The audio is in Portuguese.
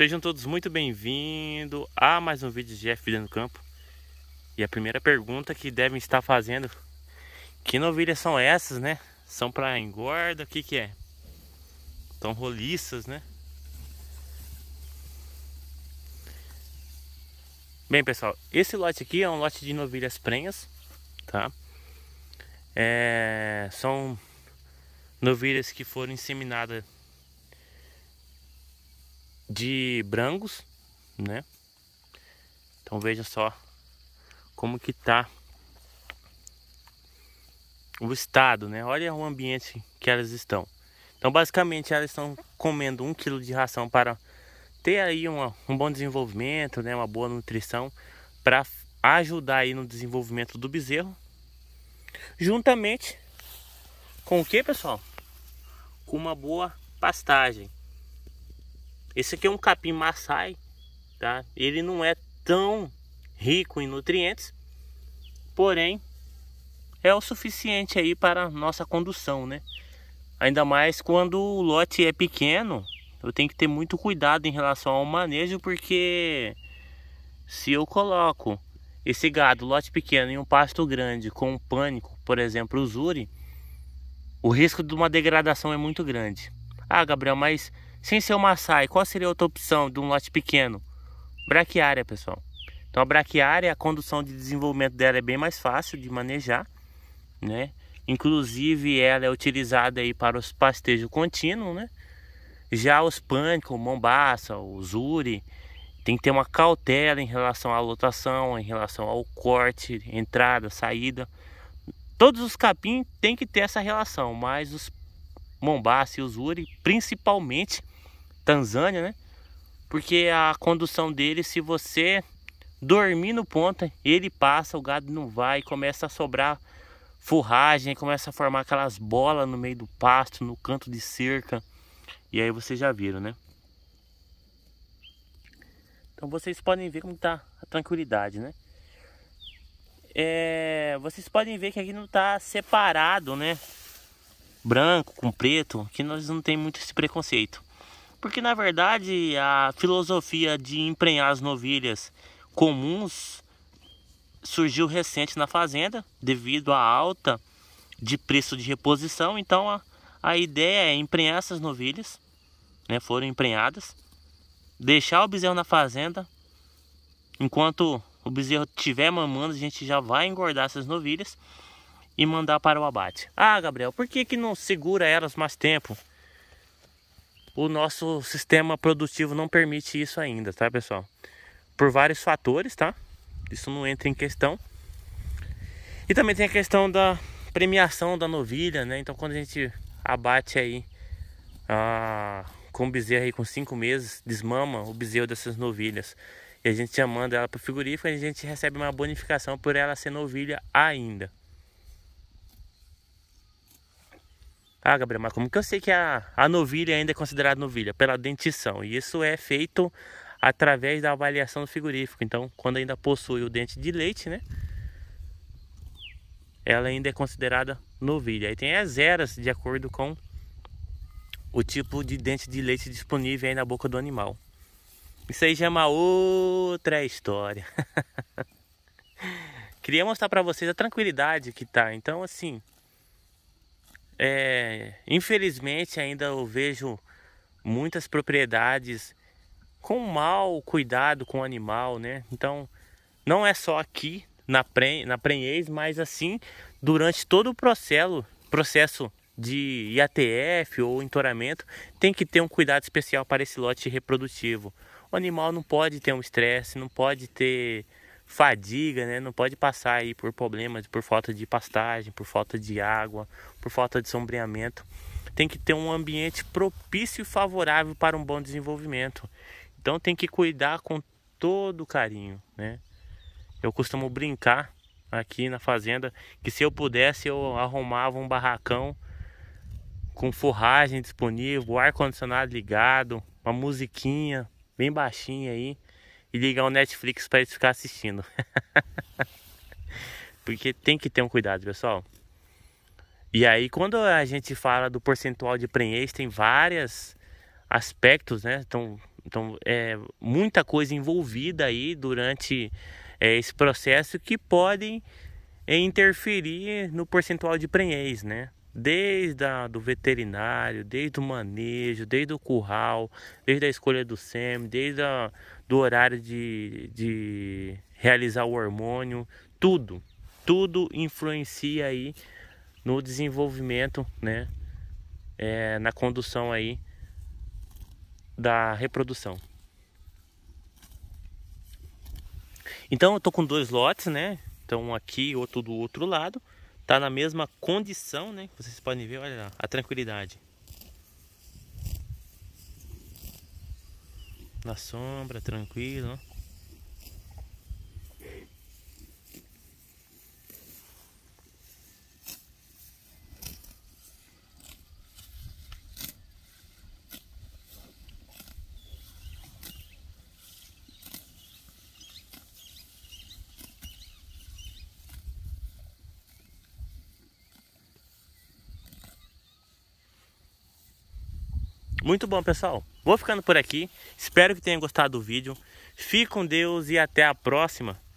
Sejam todos muito bem-vindos a mais um vídeo de F no campo. E a primeira pergunta que devem estar fazendo: que novilhas são essas, né? São para engorda? O que que é? Tão roliças, né? Bem, pessoal, esse lote aqui é um lote de novilhas prenhas, tá? É, são novilhas que foram inseminadas de brangos, né? Então veja só como que tá o estado, né? Olha o ambiente que elas estão. Então basicamente elas estão comendo um quilo de ração para ter aí uma, um bom desenvolvimento, né? Uma boa nutrição para ajudar aí no desenvolvimento do bezerro. Juntamente com o que, pessoal? Com uma boa pastagem. Esse aqui é um capim maçai, tá? Ele não é tão rico em nutrientes, porém é o suficiente aí para nossa condução, né? Ainda mais quando o lote é pequeno, eu tenho que ter muito cuidado em relação ao manejo, porque se eu coloco esse gado, lote pequeno, em um pasto grande com um pânico, por exemplo, usure, o risco de uma degradação é muito grande. Ah, Gabriel, mas sem ser uma SAI, qual seria outra opção de um lote pequeno? Braquiária, pessoal. Então a braquiária, a condução de desenvolvimento dela é bem mais fácil de manejar, né? Inclusive ela é utilizada aí para os pastejo contínuo, né? Já os pânico, mombaça, os uri, tem que ter uma cautela em relação à lotação, em relação ao corte, entrada, saída. Todos os capim tem que ter essa relação, mas os mombaça e os uri, principalmente, Tanzânia, né? Porque a condução dele, se você dormir no ponto, ele passa, o gado não vai, começa a sobrar forragem, começa a formar aquelas bolas no meio do pasto, no canto de cerca. E aí vocês já viram, né? Então vocês podem ver como está a tranquilidade, né? É, vocês podem ver que aqui não está separado, né? Branco com preto, que nós não tem muito esse preconceito. Porque na verdade a filosofia de emprenhar as novilhas comuns surgiu recente na fazenda devido à alta de preço de reposição. Então a, a ideia é emprenhar essas novilhas, né, foram emprenhadas, deixar o bezerro na fazenda. Enquanto o bezerro tiver mamando, a gente já vai engordar essas novilhas e mandar para o abate. Ah, Gabriel, por que, que não segura elas mais tempo? o nosso sistema produtivo não permite isso ainda, tá, pessoal? Por vários fatores, tá? Isso não entra em questão. E também tem a questão da premiação da novilha, né? Então quando a gente abate aí a, com bezerro aí com cinco meses, desmama o bezerro dessas novilhas e a gente já manda ela para o frigorífico, a gente recebe uma bonificação por ela ser novilha ainda. Ah, Gabriel, mas como que eu sei que a, a novilha ainda é considerada novilha? Pela dentição. E isso é feito através da avaliação do frigorífico. Então, quando ainda possui o dente de leite, né? Ela ainda é considerada novilha. Aí tem as eras de acordo com o tipo de dente de leite disponível aí na boca do animal. Isso aí já é uma outra história. Queria mostrar para vocês a tranquilidade que tá. Então, assim, é, infelizmente ainda eu vejo muitas propriedades com mau cuidado com o animal, né? Então não é só aqui na, pre, na prenhez, mas assim durante todo o processo, processo de IATF ou entoramento, tem que ter um cuidado especial para esse lote reprodutivo. O animal não pode ter um estresse, não pode ter fadiga, né? Não pode passar aí por problemas, por falta de pastagem, por falta de água, por falta de sombreamento. Tem que ter um ambiente propício e favorável para um bom desenvolvimento. Então tem que cuidar com todo carinho, né? Eu costumo brincar aqui na fazenda que se eu pudesse eu arrumava um barracão com forragem disponível, ar condicionado ligado, uma musiquinha bem baixinha aí e ligar o Netflix para eles ficar assistindo. Porque tem que ter um cuidado, pessoal. E aí, quando a gente fala do percentual de prenhez, tem vários aspectos, né? Então, então é muita coisa envolvida aí durante é, esse processo que podem é, interferir no percentual de prenhez, né? Desde a, do veterinário, desde o manejo, desde o curral, desde a escolha do sêmen, desde a, do horário de, de realizar o hormônio, tudo, tudo influencia aí no desenvolvimento, né? É, na condução aí da reprodução. Então eu tô com dois lotes, né? Então aqui outro do outro lado, tá na mesma condição, né? Vocês podem ver, olha lá, a tranquilidade. na sombra, tranquilo, ó. Né? Muito bom, pessoal. Vou ficando por aqui. Espero que tenham gostado do vídeo. Fique com Deus e até a próxima.